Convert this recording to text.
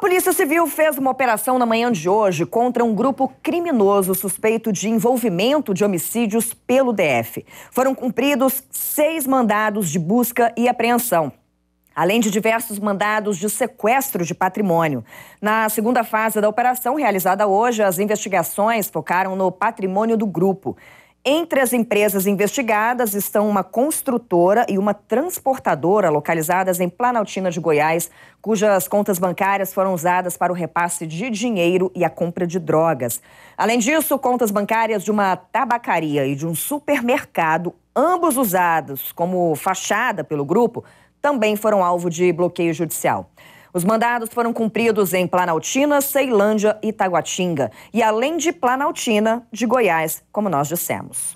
A Polícia Civil fez uma operação na manhã de hoje contra um grupo criminoso suspeito de envolvimento de homicídios pelo DF. Foram cumpridos seis mandados de busca e apreensão. Além de diversos mandados de sequestro de patrimônio. Na segunda fase da operação realizada hoje, as investigações focaram no patrimônio do grupo. Entre as empresas investigadas estão uma construtora e uma transportadora localizadas em Planaltina de Goiás, cujas contas bancárias foram usadas para o repasse de dinheiro e a compra de drogas. Além disso, contas bancárias de uma tabacaria e de um supermercado, ambos usados como fachada pelo grupo, também foram alvo de bloqueio judicial. Os mandados foram cumpridos em Planaltina, Ceilândia e Taguatinga. E além de Planaltina, de Goiás, como nós dissemos.